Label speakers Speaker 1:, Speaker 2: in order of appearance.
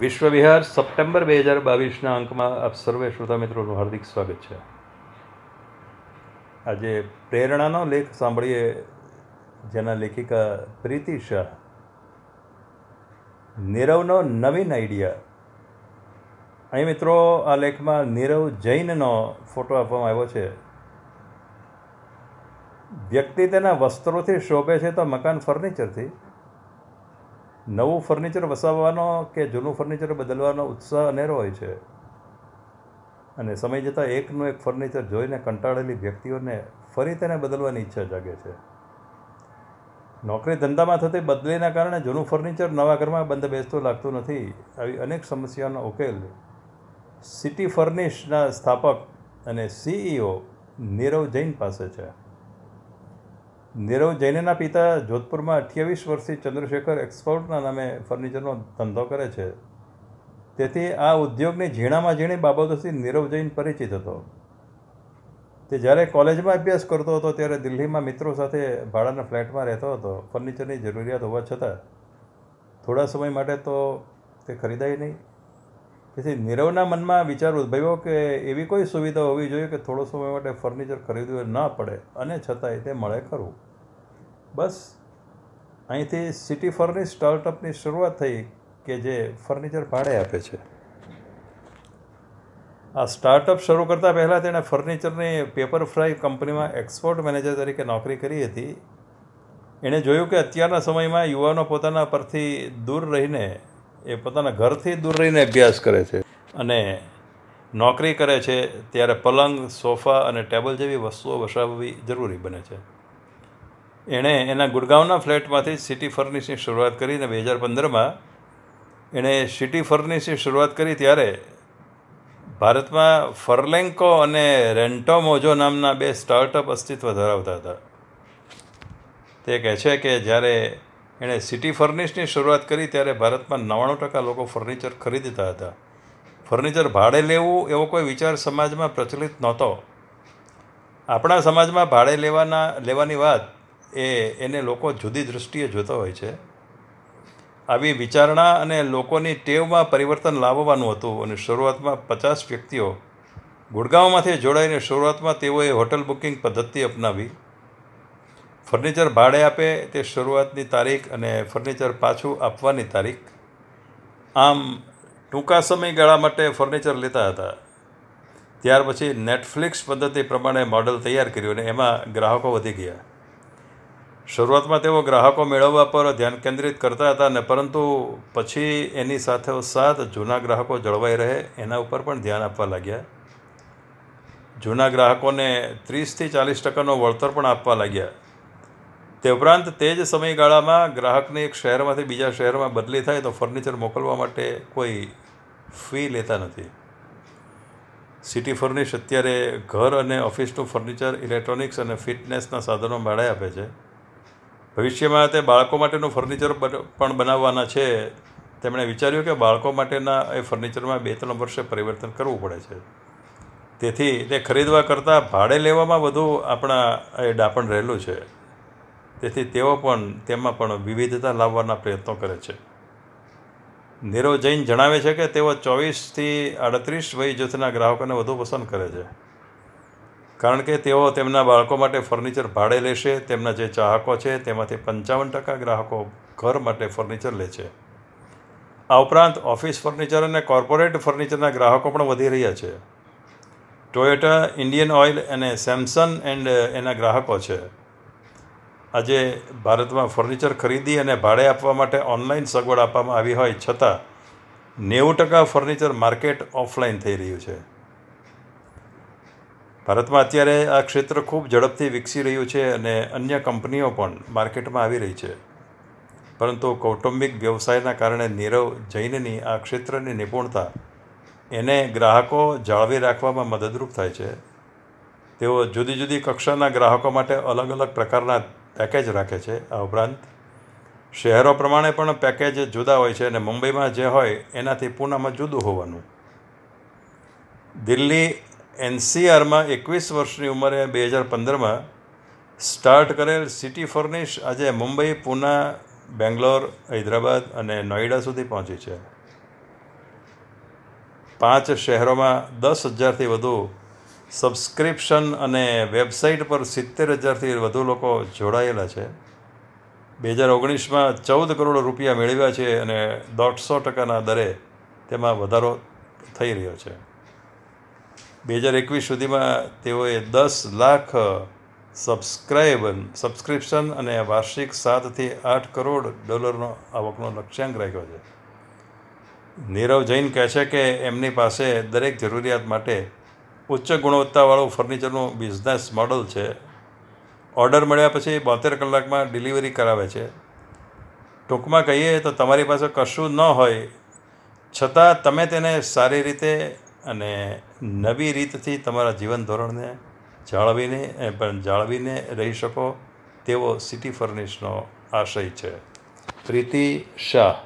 Speaker 1: વિશ્વવિહાર September બે હજાર બાવીસના અંકમાં આપ સર્વે શ્રોતા મિત્રોનું હાર્દિક સ્વાગત છે આજે પ્રેરણાનો લેખ સાંભળીએ જેના લેખિકા પ્રીતિ શાહ નીરવનો નવીન આઈડિયા અહીં મિત્રો આ લેખમાં નીરવ જૈનનો ફોટો આપવામાં આવ્યો છે વ્યક્તિ તેના વસ્ત્રોથી શોભે છે તો મકાન ફર્નિચરથી નવું ફર્નિચર વસાવવાનો કે જૂનું ફર્નિચર બદલવાનો ઉત્સાહ અનેરો હોય છે અને સમય જતાં એકનું એક ફર્નિચર જોઈને કંટાળેલી વ્યક્તિઓને ફરી તેને બદલવાની ઈચ્છા જાગે છે નોકરી ધંધામાં થતી બદલીના કારણે જૂનું ફર્નિચર નવા ઘરમાં બંધ બેસતું લાગતું નથી આવી અનેક સમસ્યાનો ઉકેલ સિટી ફર્નિશના સ્થાપક અને સીઈઓ e નીરવ જૈન પાસે છે નીરવ જૈનના પિતા જોધપુરમાં અઠ્યાવીસ વર્ષથી ચંદ્રશેખર એક્સપોર્ટના નામે ફર્નિચરનો ધંધો કરે છે તેથી આ ઉદ્યોગની ઝીણામાં ઝીણી બાબતોથી નીરવ જૈન પરિચિત હતો તે જ્યારે કોલેજમાં અભ્યાસ કરતો હતો ત્યારે દિલ્હીમાં મિત્રો સાથે ભાડાના ફ્લેટમાં રહેતો હતો ફર્નિચરની જરૂરિયાત હોવા છતાં થોડા સમય માટે તો તે ખરીદાય નહીં તેથી નીરવના મનમાં વિચાર ઉદ્ભવ્યો કે એવી કોઈ સુવિધા હોવી જોઈએ કે થોડો સમય માટે ફર્નિચર ખરીદવું ન પડે અને છતાંય તે મળે ખરું બસ અહીંથી સિટી ફર્નિશ સ્ટાર્ટઅપની શરૂઆત થઈ કે જે ફર્નિચર ભાડે આપે છે આ સ્ટાર્ટઅપ શરૂ કરતાં પહેલાં તેણે ફર્નિચરની પેપર ફ્રાય કંપનીમાં એક્સપોર્ટ મેનેજર તરીકે નોકરી કરી હતી એણે જોયું કે અત્યારના સમયમાં યુવાનો પોતાના પરથી દૂર રહીને એ પોતાના ઘરથી દૂર રહીને અભ્યાસ કરે છે અને નોકરી કરે છે ત્યારે પલંગ સોફા અને ટેબલ જેવી વસ્તુઓ વસાવવી જરૂરી બને છે એણે એના ગુડગાંવના ફ્લેટમાંથી સિટી ફર્નિશની શરૂઆત કરીને બે હજાર પંદરમાં એણે સિટી ફર્નિશની શરૂઆત કરી ત્યારે ભારતમાં ફર્લેન્કો અને રેન્ટો મોજો નામના બે સ્ટાર્ટઅપ અસ્તિત્વ ધરાવતા હતા તે કહે છે કે જ્યારે એણે સિટી ફર્નિશની શરૂઆત કરી ત્યારે ભારતમાં નવ્વાણું ટકા લોકો ફર્નિચર ખરીદતા હતા ફર્નિચર ભાડે લેવું એવો કોઈ વિચાર સમાજમાં પ્રચલિત નહોતો આપણા સમાજમાં ભાડે લેવાના લેવાની વાત એ એને લોકો જુદી દૃષ્ટિએ જોતા હોય છે આવી વિચારણા અને લોકોની ટેવમાં પરિવર્તન લાવવાનું હતું અને શરૂઆતમાં પચાસ વ્યક્તિઓ ગુડગાંવમાંથી જોડાઈને શરૂઆતમાં તેઓએ હોટલ બુકિંગ પદ્ધતિ અપનાવી ફર્નિચર ભાડે આપે તે શરૂઆતની તારીખ અને ફર્નિચર પાછું આપવાની તારીખ આમ ટૂંકા સમયગાળા માટે ફર્નિચર લેતા હતા ત્યાર પછી નેટફ્લિક્સ પદ્ધતિ પ્રમાણે મોડલ તૈયાર કર્યું અને એમાં ગ્રાહકો વધી ગયા શરૂઆતમાં તેઓ ગ્રાહકો મેળવવા પર ધ્યાન કેન્દ્રિત કરતા હતા ને પરંતુ પછી એની સાથે સાથ જૂના ગ્રાહકો જળવાઈ રહે એના ઉપર પણ ધ્યાન આપવા લાગ્યા જૂના ગ્રાહકોને ત્રીસથી ચાલીસ ટકાનો વળતર પણ આપવા લાગ્યા તે ઉપરાંત તે જ સમયગાળામાં ગ્રાહકને એક શહેરમાંથી બીજા શહેરમાં બદલી થાય તો ફર્નિચર મોકલવા માટે કોઈ ફી લેતા નથી સિટી ફર્નિશ અત્યારે ઘર અને ઓફિસનું ફર્નિચર ઇલેક્ટ્રોનિક્સ અને ફિટનેસના સાધનો ભાડે આપે છે ભવિષ્યમાં તે બાળકો માટેનું ફર્નિચર પણ બનાવવાના છે તેમણે વિચાર્યું કે બાળકો માટેના એ ફર્નિચરમાં બે ત્રણ વર્ષે પરિવર્તન કરવું પડે છે તેથી તે ખરીદવા કરતાં ભાડે લેવામાં વધુ આપણા એ ડાપણ રહેલું છે તેથી તેઓ પણ તેમાં પણ વિવિધતા લાવવાના પ્રયત્નો કરે છે નીરવ જૈન જણાવે છે કે તેઓ ચોવીસથી આડત્રીસ વય જૂથના ગ્રાહકોને વધુ પસંદ કરે છે કારણ કે તેઓ તેમના બાળકો માટે ફર્નિચર ભાડે લેશે તેમના જે ચાહકો છે તેમાંથી પંચાવન ટકા ગ્રાહકો ઘર માટે ફર્નિચર લે છે આ ઉપરાંત ઓફિસ ફર્નિચર અને કોર્પોરેટ ફર્નિચરના ગ્રાહકો પણ વધી રહ્યા છે ટોયોટા ઇન્ડિયન ઓઇલ અને સેમસંગ એન્ડ એના ગ્રાહકો છે આજે ભારતમાં ફર્નિચર ખરીદી અને ભાડે આપવા માટે ઓનલાઈન સગવડ આપવામાં આવી હોય છતાં નેવું ટકા ફર્નિચર માર્કેટ ઓફલાઈન થઈ રહ્યું છે ભારતમાં અત્યારે આ ક્ષેત્ર ખૂબ ઝડપથી વિકસી રહ્યું છે અને અન્ય કંપનીઓ પણ માર્કેટમાં આવી રહી છે પરંતુ કૌટુંબિક વ્યવસાયના કારણે નીરવ જૈનની આ ક્ષેત્રની નિપુણતા એને ગ્રાહકો જાળવી રાખવામાં મદદરૂપ થાય છે તેઓ જુદી જુદી કક્ષાના ગ્રાહકો માટે અલગ અલગ પ્રકારના પેકેજ રાખે છે આ ઉપરાંત શહેરો પ્રમાણે પણ પેકેજ જુદા હોય છે અને મુંબઈમાં જે હોય એનાથી પૂનામાં જુદું હોવાનું દિલ્હી એનસીઆરમાં એકવીસ વર્ષની ઉંમરે બે હજાર પંદરમાં સ્ટાર્ટ કરેલ સિટી ફર્નિશ આજે મુંબઈ પૂના બેંગ્લોર હૈદરાબાદ અને નોઈડા સુધી પહોંચી છે પાંચ શહેરોમાં દસ હજારથી વધુ સબસ્ક્રિપ્શન અને વેબસાઇટ પર સિત્તેર હજારથી વધુ લોકો જોડાયેલા છે બે હજાર ઓગણીસમાં ચૌદ કરોડ રૂપિયા મેળવ્યા છે અને દોઢસો ટકાના દરે તેમાં વધારો થઈ રહ્યો છે બે હજાર એકવીસ સુધીમાં તેઓએ દસ લાખ સબસ્ક્રાઇબન સબસ્ક્રિપ્શન અને વાર્ષિક સાતથી આઠ કરોડ ડોલરનો આવકનો લક્ષ્યાંક રાખ્યો છે નીરવ જૈન કહે છે કે એમની પાસે દરેક જરૂરિયાત માટે ઉચ્ચ ગુણવત્તાવાળું ફર્નિચરનું બિઝનેસ મોડલ છે ઓર્ડર મળ્યા પછી બોતેર કલાકમાં ડિલિવરી કરાવે છે ટૂંકમાં કહીએ તો તમારી પાસે કશું ન હોય છતાં તમે તેને સારી રીતે અને નવી રીતથી તમારા જીવન ધોરણને જાળવીને પણ જાળવીને રહી શકો તેવો સિટી ફર્નિશનો આશય છે પ્રીતિ શાહ